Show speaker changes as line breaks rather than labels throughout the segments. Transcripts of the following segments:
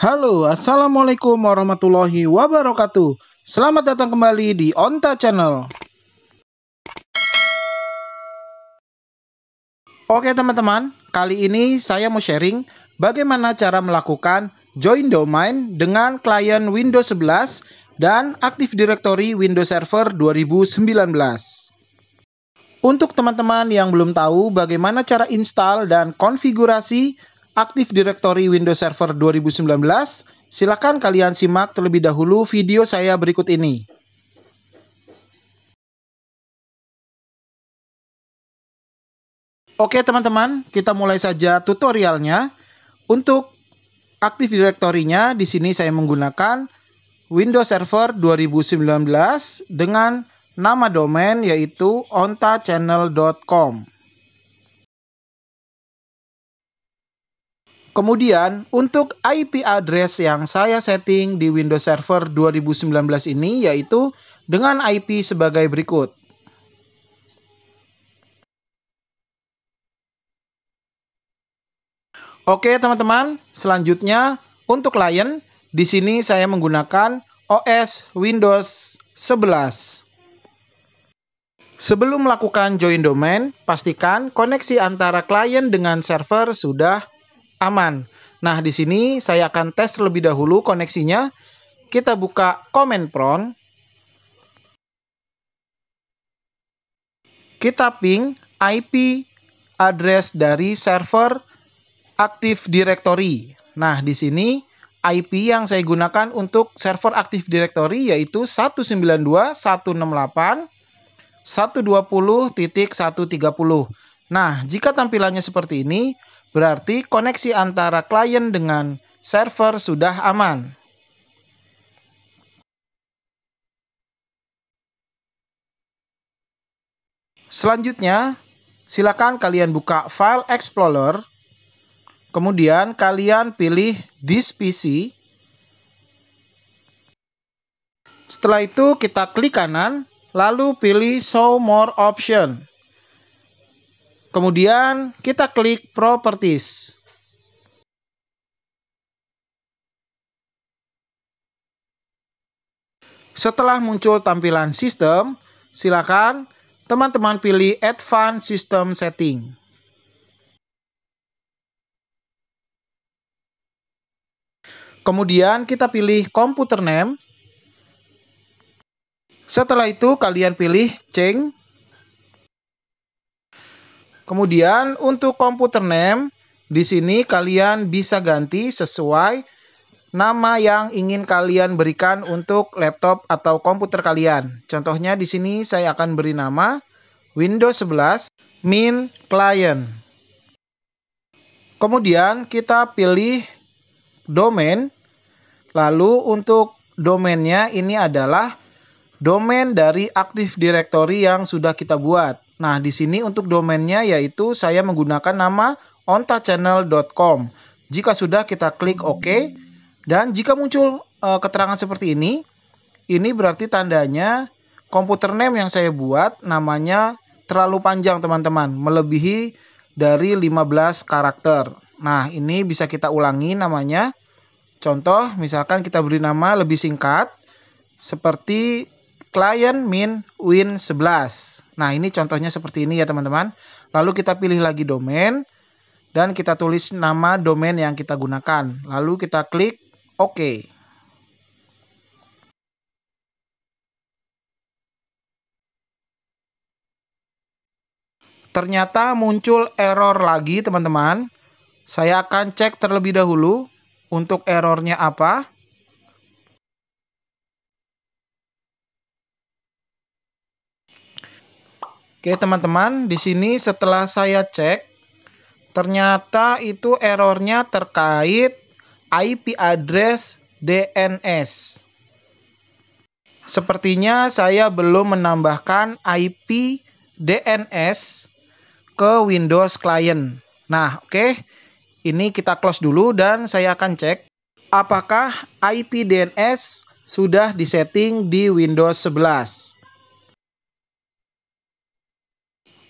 Halo, Assalamualaikum warahmatullahi wabarakatuh. Selamat datang kembali di Onta Channel. Oke teman-teman, kali ini saya mau sharing bagaimana cara melakukan join domain dengan klien Windows 11 dan Active Directory Windows Server 2019. Untuk teman-teman yang belum tahu bagaimana cara install dan konfigurasi Aktif Directory Windows Server 2019, silakan kalian simak terlebih dahulu video saya berikut ini. Oke teman-teman, kita mulai saja tutorialnya. Untuk aktif Directory-nya, di sini saya menggunakan Windows Server 2019 dengan nama domain yaitu ontachannel.com. Kemudian, untuk IP address yang saya setting di Windows Server 2019 ini yaitu dengan IP sebagai berikut. Oke, teman-teman, selanjutnya untuk klien, di sini saya menggunakan OS Windows 11. Sebelum melakukan join domain, pastikan koneksi antara klien dengan server sudah aman. Nah, di sini saya akan tes terlebih dahulu koneksinya. Kita buka command prompt. Kita ping IP address dari server Active Directory. Nah, di sini IP yang saya gunakan untuk server Active Directory yaitu 192.168.120.130. Nah, jika tampilannya seperti ini, Berarti koneksi antara klien dengan server sudah aman. Selanjutnya, silakan kalian buka file Explorer. Kemudian kalian pilih This PC. Setelah itu kita klik kanan, lalu pilih Show More Options. Kemudian kita klik properties. Setelah muncul tampilan sistem, silakan teman-teman pilih Advanced System Setting. Kemudian kita pilih computer name. Setelah itu kalian pilih change Kemudian untuk komputer name di sini kalian bisa ganti sesuai nama yang ingin kalian berikan untuk laptop atau komputer kalian. Contohnya di sini saya akan beri nama Windows 11 Min Client. Kemudian kita pilih domain. Lalu untuk domainnya ini adalah domain dari Active Directory yang sudah kita buat. Nah, di sini untuk domainnya yaitu saya menggunakan nama ontachannel.com. Jika sudah kita klik OK dan jika muncul e, keterangan seperti ini, ini berarti tandanya komputer name yang saya buat namanya terlalu panjang teman-teman, melebihi dari 15 karakter. Nah, ini bisa kita ulangi namanya. Contoh, misalkan kita beri nama lebih singkat seperti client min win 11. Nah, ini contohnya seperti ini ya, teman-teman. Lalu kita pilih lagi domain dan kita tulis nama domain yang kita gunakan. Lalu kita klik OK. Ternyata muncul error lagi, teman-teman. Saya akan cek terlebih dahulu untuk errornya apa. Oke teman-teman, di sini setelah saya cek, ternyata itu errornya terkait IP address DNS. Sepertinya saya belum menambahkan IP DNS ke Windows Client. Nah, oke, okay. ini kita close dulu dan saya akan cek apakah IP DNS sudah disetting di Windows 11.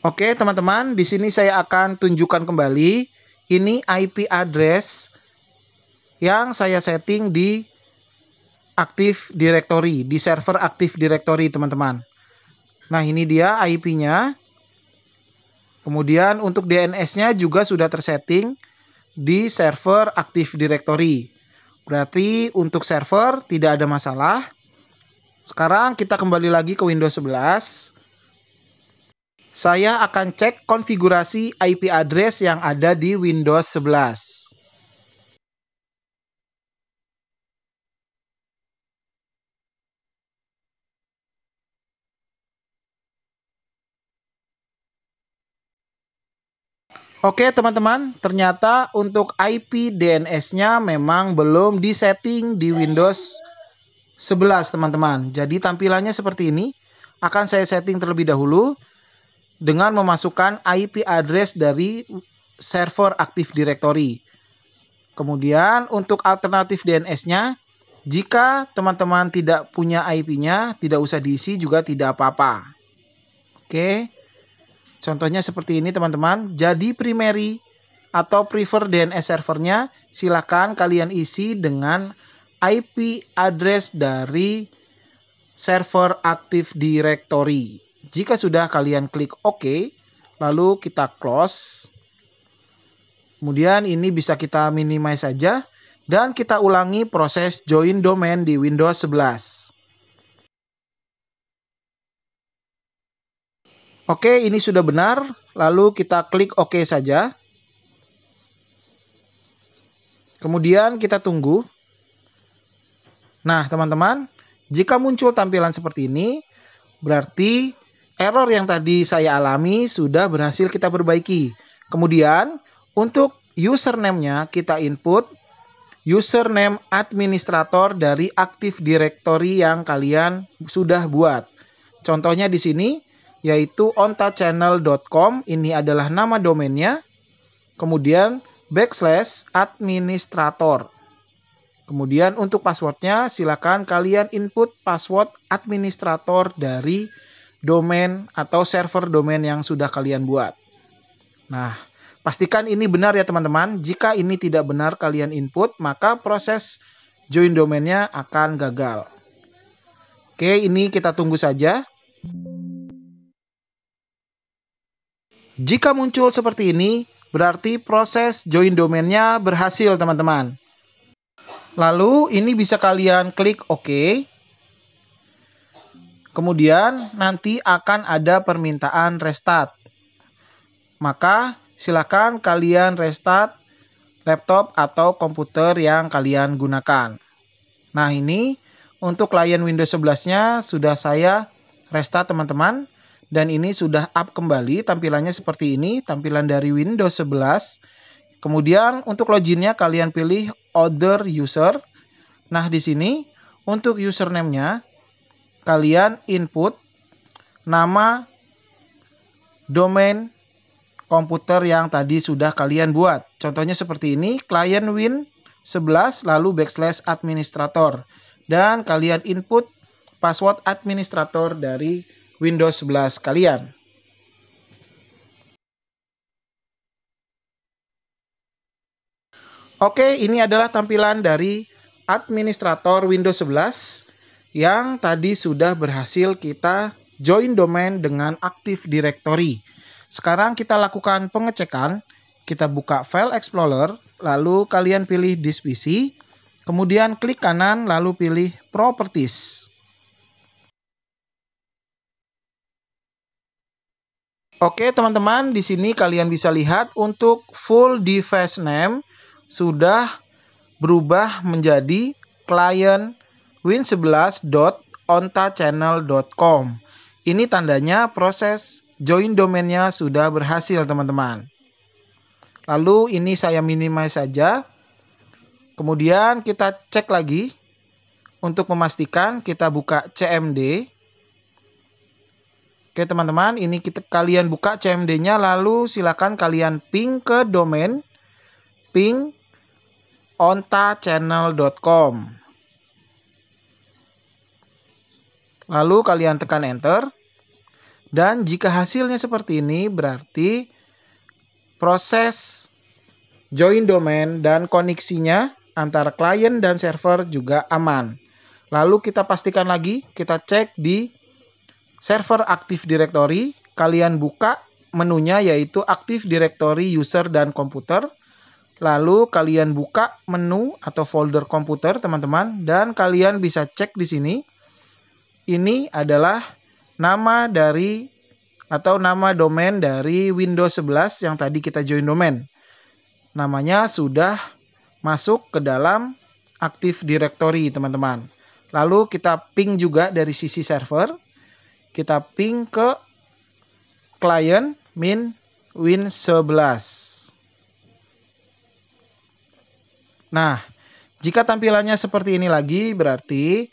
Oke, teman-teman, di sini saya akan tunjukkan kembali ini IP address yang saya setting di Active Directory, di server Active Directory, teman-teman. Nah, ini dia IP-nya. Kemudian untuk DNS-nya juga sudah tersetting di server Active Directory. Berarti untuk server tidak ada masalah. Sekarang kita kembali lagi ke Windows 11 saya akan cek konfigurasi IP address yang ada di Windows 11. Oke teman-teman, ternyata untuk IP DNS-nya memang belum disetting di Windows 11 teman-teman. Jadi tampilannya seperti ini. Akan saya setting terlebih dahulu dengan memasukkan IP address dari server Active Directory. Kemudian untuk alternatif DNS-nya, jika teman-teman tidak punya IP-nya, tidak usah diisi juga tidak apa-apa. Oke. Contohnya seperti ini teman-teman. Jadi primary atau prefer DNS servernya silakan kalian isi dengan IP address dari server Active Directory. Jika sudah kalian klik OK, lalu kita close. Kemudian ini bisa kita minimize saja dan kita ulangi proses join domain di Windows 11. Oke, ini sudah benar. Lalu kita klik OK saja. Kemudian kita tunggu. Nah, teman-teman, jika muncul tampilan seperti ini, berarti error yang tadi saya alami sudah berhasil kita perbaiki. Kemudian untuk username-nya kita input username administrator dari Active Directory yang kalian sudah buat. Contohnya di sini yaitu ontachannel.com ini adalah nama domainnya. Kemudian backslash administrator. Kemudian untuk passwordnya silakan kalian input password administrator dari domain atau server domain yang sudah kalian buat. Nah, pastikan ini benar ya teman-teman. Jika ini tidak benar kalian input, maka proses join domainnya akan gagal. Oke, ini kita tunggu saja. Jika muncul seperti ini, berarti proses join domainnya berhasil teman-teman. Lalu ini bisa kalian klik OK Kemudian nanti akan ada permintaan restart. Maka silakan kalian restart laptop atau komputer yang kalian gunakan. Nah, ini untuk klien Windows 11-nya sudah saya restart teman-teman dan ini sudah up kembali tampilannya seperti ini, tampilan dari Windows 11. Kemudian untuk loginnya kalian pilih other user. Nah, di sini untuk username-nya kalian input nama domain komputer yang tadi sudah kalian buat. Contohnya seperti ini, client win 11 lalu backslash administrator dan kalian input password administrator dari Windows 11 kalian. Oke, ini adalah tampilan dari administrator Windows 11 yang tadi sudah berhasil kita join domain dengan Active Directory. Sekarang kita lakukan pengecekan, kita buka File Explorer, lalu kalian pilih This PC, kemudian klik kanan lalu pilih Properties. Oke teman-teman, di sini kalian bisa lihat untuk full device name sudah berubah menjadi client win11.ontachannel.com. Ini tandanya proses join domainnya sudah berhasil teman-teman. Lalu ini saya minimize saja. Kemudian kita cek lagi untuk memastikan kita buka CMD. Oke teman-teman, ini kita kalian buka CMD-nya lalu silakan kalian ping ke domain ping ontachannel.com. Lalu kalian tekan enter. Dan jika hasilnya seperti ini berarti proses join domain dan koneksinya antara klien dan server juga aman. Lalu kita pastikan lagi, kita cek di server Active Directory, kalian buka menunya yaitu Active Directory User dan Komputer. Lalu kalian buka menu atau folder komputer, teman-teman, dan kalian bisa cek di sini ini adalah nama dari atau nama domain dari Windows 11 yang tadi kita join domain. Namanya sudah masuk ke dalam Active Directory, teman-teman. Lalu kita ping juga dari sisi server. Kita ping ke client min win 11. Nah, jika tampilannya seperti ini lagi berarti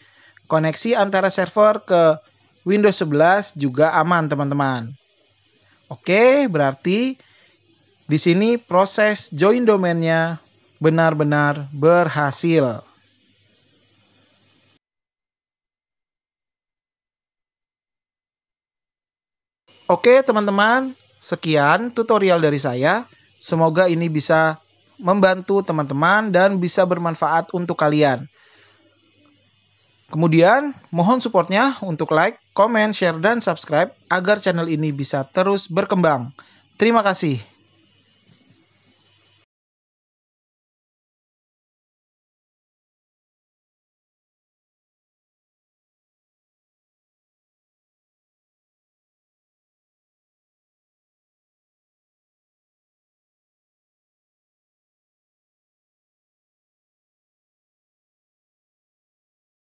Koneksi antara server ke Windows 11 juga aman, teman-teman. Oke, berarti di sini proses join domainnya benar-benar berhasil. Oke, teman-teman, sekian tutorial dari saya. Semoga ini bisa membantu teman-teman dan bisa bermanfaat untuk kalian. Kemudian, mohon supportnya untuk like, comment, share, dan subscribe agar channel ini bisa terus berkembang. Terima kasih.